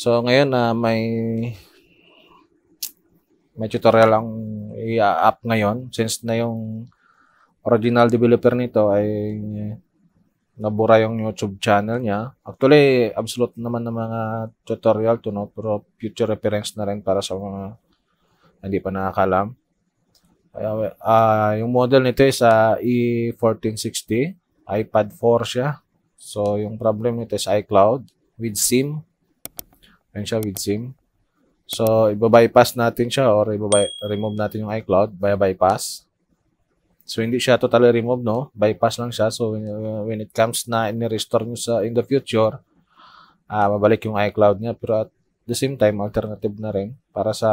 So ngayon na uh, may may tutorial ang i-up ngayon since na yung original developer nito ay nabura yung YouTube channel niya. Actually, absolute naman ng mga tutorial to no, pero future reference na rin para sa mga hindi pa nakakalam. Uh, uh, yung model nito is uh, ah, E1460, iPad 4 siya. So, yung problem nito is iCloud with SIM Ayan siya with SIM. So, ibabypass natin siya or remove natin yung iCloud by bypass. So, hindi siya totally remove, no? Bypass lang siya. So, when, uh, when it comes na in-restore nyo sa in the future, uh, mabalik yung iCloud niya. Pero at the same time, alternative na rin para sa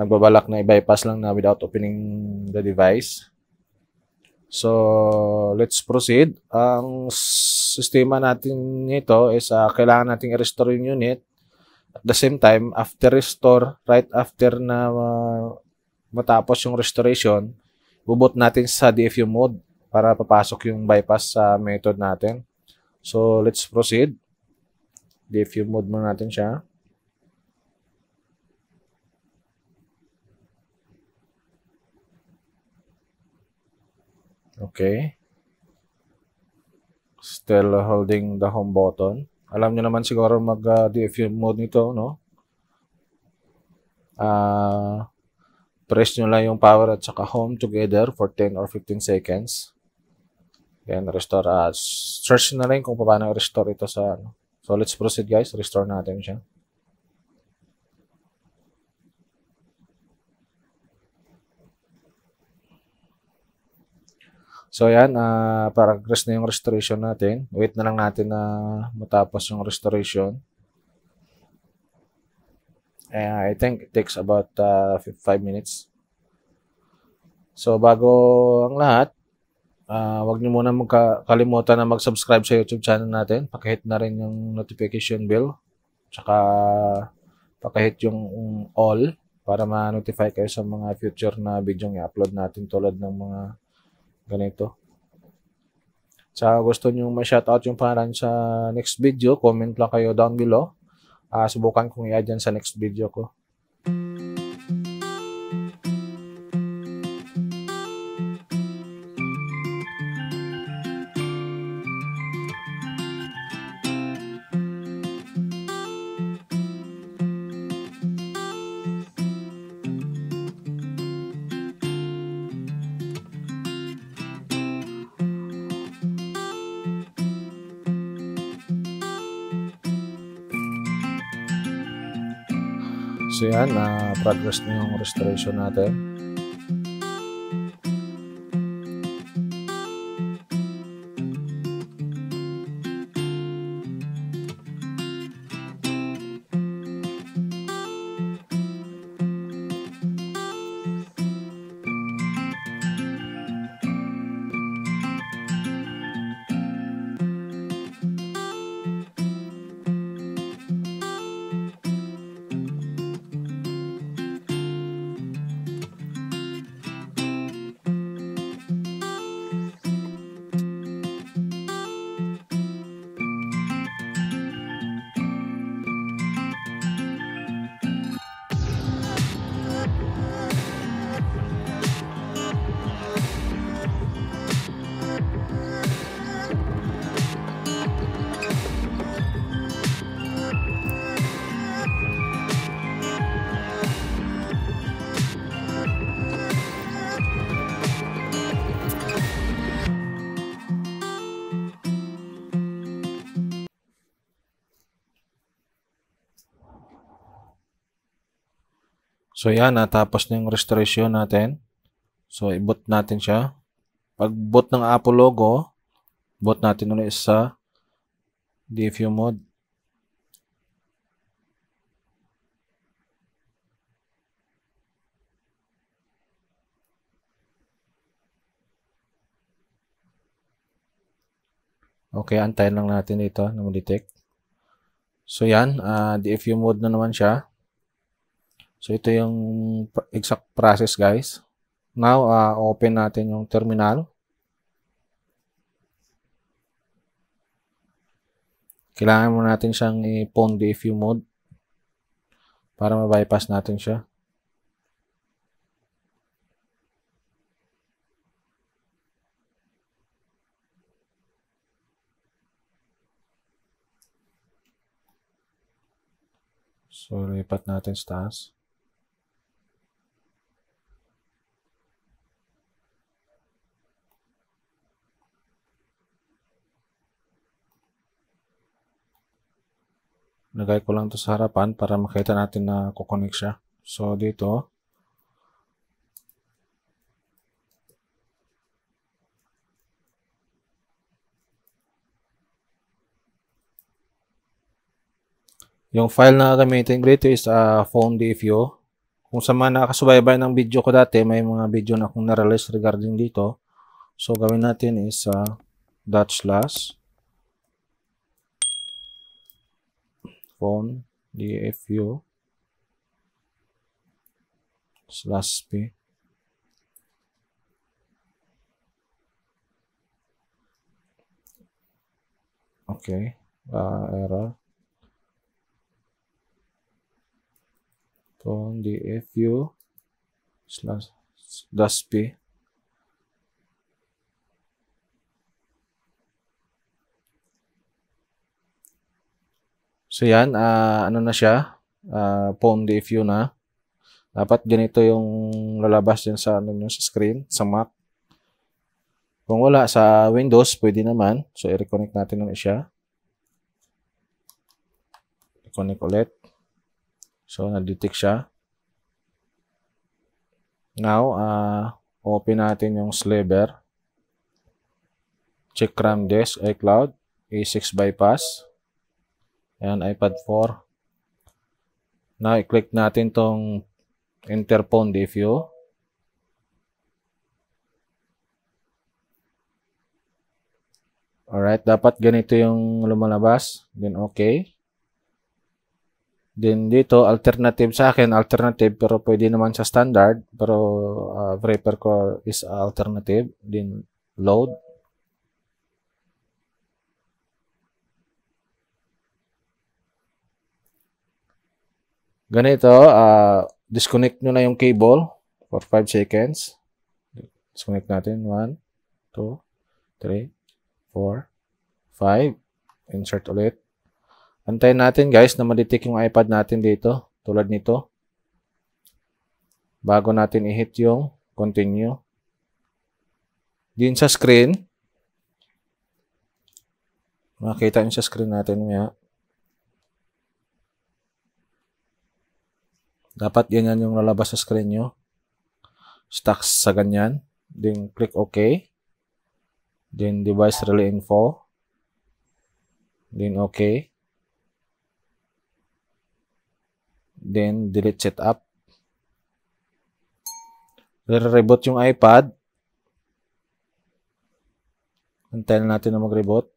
nagbabalak na i-bypass lang na without opening the device. So, let's proceed. Ang sistema natin nito is uh, kailangan nating i-restore yung unit. At the same time, after restore, right after na uh, matapos yung restoration, bubot natin sa DFU mode para papasok yung bypass sa method natin. So, let's proceed. DFU mode muna natin siya. Okay. Still holding the home button. Alam niyo naman siguro mag-DFU uh, mode nito, no? Uh, press nyo lang yung power at saka home together for 10 or 15 seconds. Then, restore. Uh, search na lang kung paano restore ito sa... Ano. So, let's proceed guys. Restore natin siya. So ayan, uh, ah, progress na yung restoration natin. Wait na lang natin na matapos yung restoration. And I think it takes about uh, ah, 5 minutes. So bago ang lahat, uh, wag niyo muna magkalimutan na mag-subscribe sa YouTube channel natin. Pakihit na rin yung notification bell. Tsaka pakihit yung all para ma-notify kayo sa mga future na video na upload natin tulad ng mga ganito. Sa gusto nyo ma-shoutout yung pangalan sa next video, comment lang kayo down below. Uh, subukan kong i-add sa next video ko. So yan, na uh, progress na yung restoration natin. So yan, natapos na yung restoration natin. So i-boot natin siya. Pag boot ng Apple logo, boot natin ulit sa DFU mode. Okay, antayin lang natin dito na ma-detect. So yan, uh, ah, DFU mode na naman siya. So, ito yung exact process guys. Now, uh, open natin yung terminal. Kailangan mo natin siyang i-pond if you mode para ma-bypass natin siya. So, lipat natin sa taas. Nagay ko lang to sa harapan para makita natin na kukonek siya. So dito, Yung file na gamitin ko dito is uh, phone DFU. Kung sa mga nakasubaybay ng video ko dati, may mga video na akong na-release regarding dito. So, gawin natin is uh, dot slash found di fview slash p oke okay. uh, error found di fview slash slash p So yan, uh, ano na siya, uh, phone DFU na. Dapat ganito yung lalabas din sa, ano, sa screen, sa Mac. Kung wala sa Windows, pwede naman. So i-reconnect natin ng siya. I-connect ulit. So na-detect siya. Now, uh, open natin yung sliver. Check RAM disk, iCloud, A6 bypass. Ayan, iPad 4. Now, i-click natin tong interphone defuse. Alright, dapat ganito yung lumalabas. Then okay. Then dito, alternative sa akin, alternative pero pwede naman sa standard. Pero uh, prefer ko is alternative. Then load. Ganito, uh, disconnect nyo na yung cable for 5 seconds. Disconnect natin. 1, 2, 3, 4, 5. Insert ulit. Antayin natin guys na malitik yung iPad natin dito. Tulad nito. Bago natin i-hit yung continue. Din sa screen. Makita yung sa screen natin niya. Dapat yan yung lalabas sa screen nyo. Stocks sa ganyan. Then click OK. Then device relay info. Then OK. Then delete setup. re reboot yung iPad. Antayin natin na mag-reboot.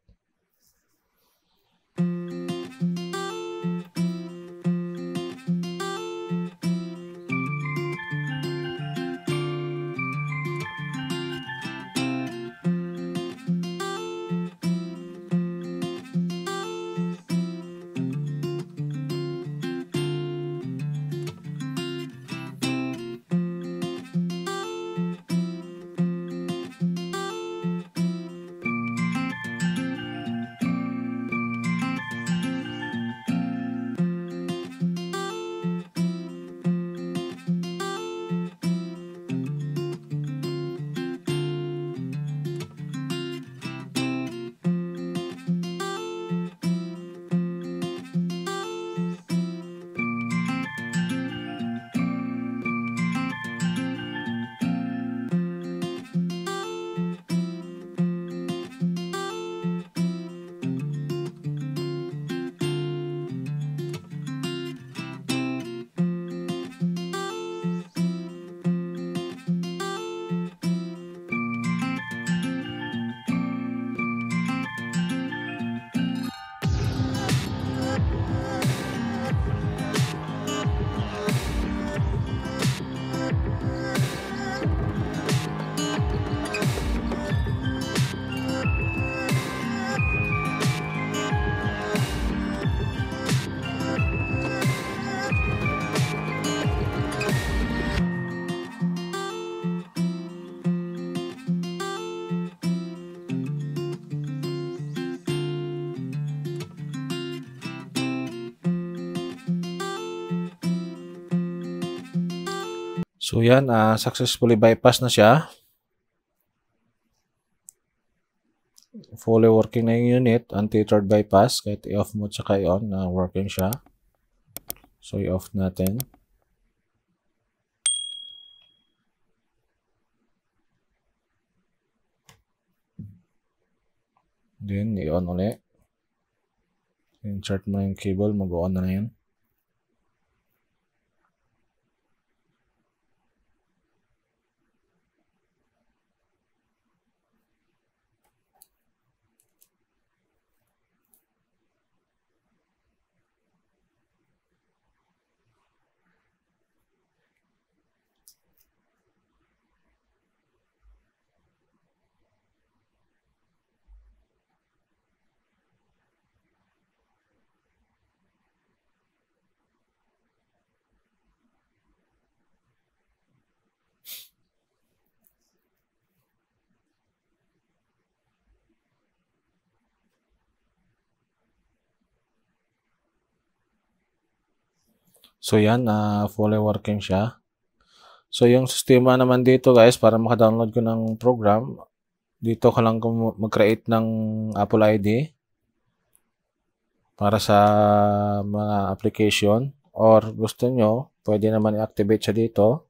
So yan, uh, successfully bypass na siya. Fully working na yung unit, anti-third bypass, kahit i-off mode tsaka i-on, na uh, working siya. So i-off natin. Then i-on ulit. Insert mo yung cable, mag-on na yan. So yan, uh, fully working siya. So yung sistema naman dito guys, para maka-download ko ng program, dito ko lang mag-create ng Apple ID para sa mga application or gusto nyo, pwede naman i-activate siya dito.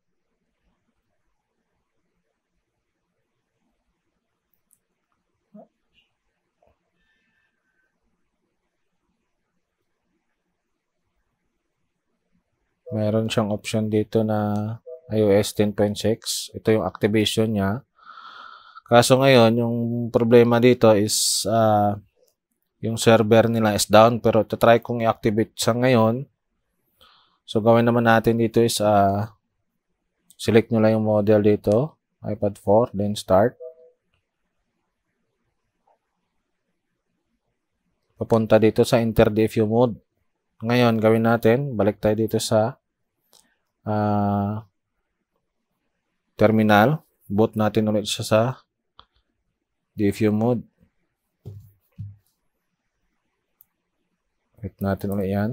meron siyang option dito na iOS 10.6. Ito yung activation niya. Kaso ngayon, yung problema dito is uh, yung server nila is down pero try kong i-activate sa ngayon. So gawin naman natin dito is uh, select nyo lang yung model dito. iPad 4, then start. Papunta dito sa inter mode. Ngayon, gawin natin. Balik tayo dito sa Ah, terminal. Boot natin ulit siya sa diffuse mode. Hit natin ulit yan.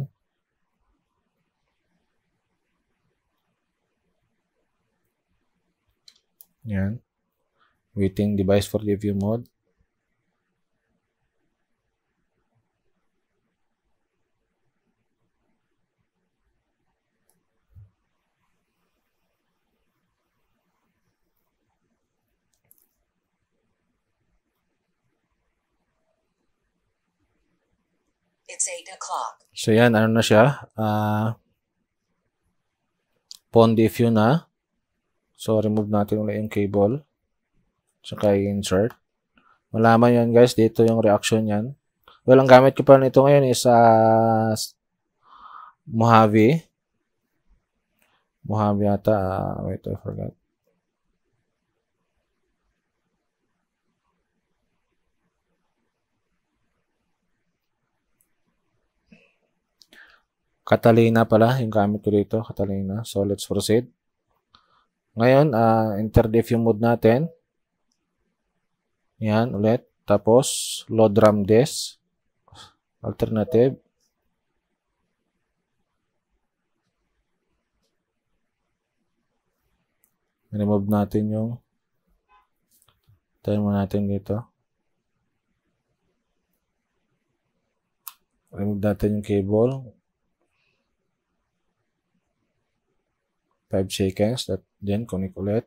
Yan. Waiting device for review mode. So yan, ano na siya? Uh, pond diffu na. So remove natin ulit yung cable. Saka insert. Malaman yan guys, dito yung reaction yan. Well, ang gamit ko pa nito ngayon is uh, Mojave. Mojave yata. Uh, wait, I forgot. Catalina pala, yung gamit ko dito, Catalina. So, let's proceed. Ngayon, uh, ah, enter diffuse mode natin. Yan, ulit. Tapos, load RAM disk. Alternative. Remove natin yung Tayo muna natin dito. Remove natin yung cable. 5 seconds. That, then connect ulit.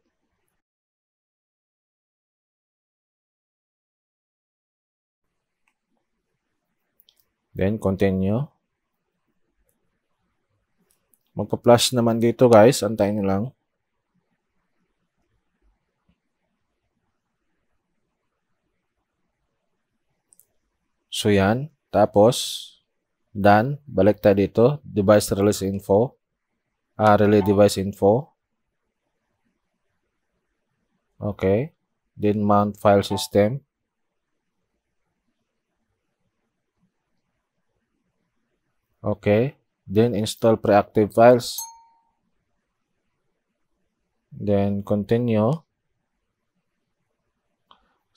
Then continue. Magpa-plus naman dito guys. Antayin nyo lang. So yan. Tapos, done. Balik tayo dito. Device release info uh, relay device info. Okay. Then mount file system. Okay. Then install preactive files. Then continue.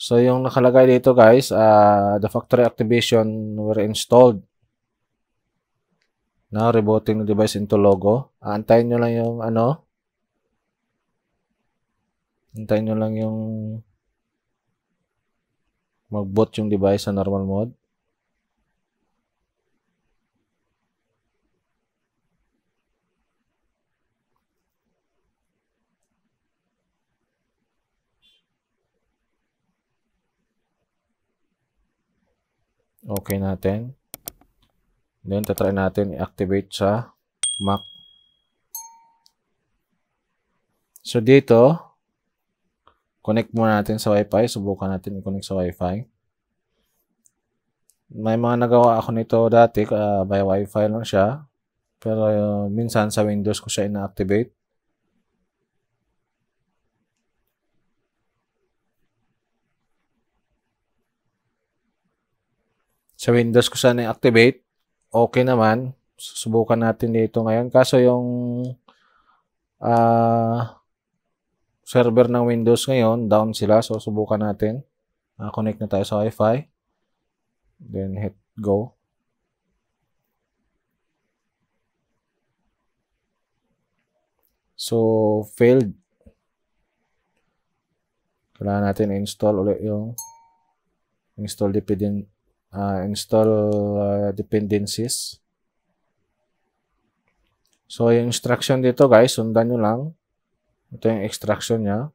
So yung nakalagay dito guys, uh, the factory activation were installed na rebooting ng device into logo. Antayin nyo lang yung ano. Antayin nyo lang yung mag-boot yung device sa normal mode. Okay natin. Then, tatry natin i-activate sa Mac. So, dito, connect muna natin sa Wi-Fi. Subukan natin i-connect sa Wi-Fi. May mga nagawa ako nito dati, uh, by Wi-Fi lang siya. Pero uh, minsan sa Windows ko siya ina-activate. Sa Windows ko siya na-activate okay naman. Susubukan natin dito ngayon. Kaso yung uh, server ng Windows ngayon, down sila. So, subukan natin. Uh, connect na tayo sa Wi-Fi. Then, hit go. So, failed. Kailangan natin install ulit yung install dependent uh, install uh, dependencies. So, yung instruction dito guys, sundan nyo lang. Ito yung extraction niya.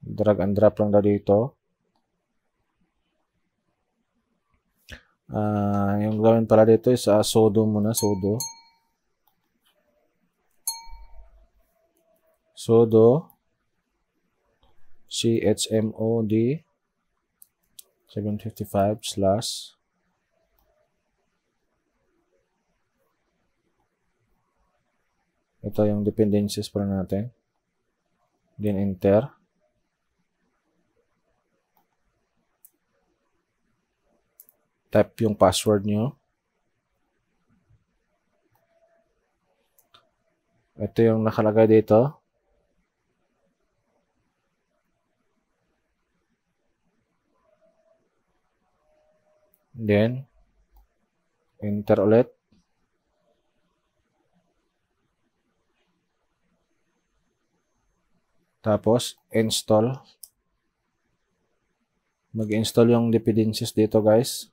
Drag and drop lang dito. Uh, yung gawin pala dito is uh, ah, sudo muna, sudo. Sudo. C-H-M-O-D. 755 slash ito yung dependencies para natin then enter type yung password nyo ito yung nakalagay dito Then, enter ulit. Tapos, install. Mag-install yung dependencies dito guys.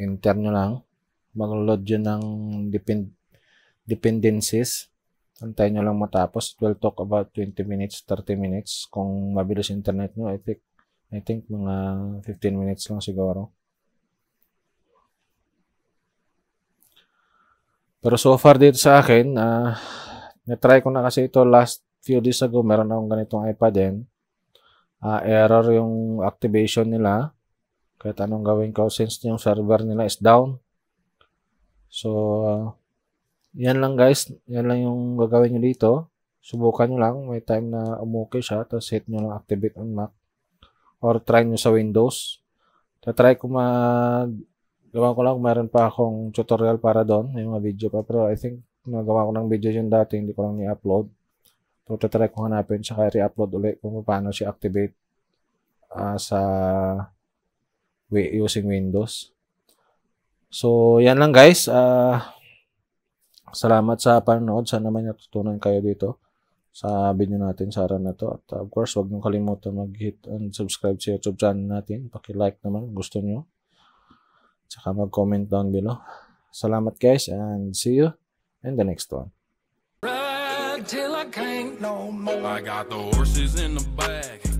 Enter nyo lang mag-load yun ng depend dependencies. Antayin nyo lang matapos. It will talk about 20 minutes, 30 minutes. Kung mabilis internet nyo, I think, I think mga 15 minutes lang siguro. Pero so far dito sa akin, uh, na-try ko na kasi ito last few days ago, meron akong ganitong iPad din. Uh, ah, error yung activation nila. Kaya tanong gawin ko since yung server nila is down. So, uh, yan lang guys. Yan lang yung gagawin nyo dito. Subukan nyo lang. May time na umukay siya. Tapos hit nyo lang activate on Mac. Or try nyo sa Windows. Tatry ko mag... Gawa ko lang meron pa akong tutorial para doon. May mga video pa. Pero I think nagawa ko ng video yung dati. Hindi ko lang ni-upload. So, tatry ko hanapin. Tsaka re-upload ulit kung paano siya activate uh, sa using Windows. So, yan lang guys. Uh, salamat sa panonood. Sana may natutunan kayo dito sa video natin sa araw na to. At of course, huwag niyong kalimutan mag-hit and subscribe sa YouTube channel natin. Paki-like naman gusto niyo. Tsaka mag-comment down below. Salamat guys and see you in the next one. till I can't no more. I got the horses in the back.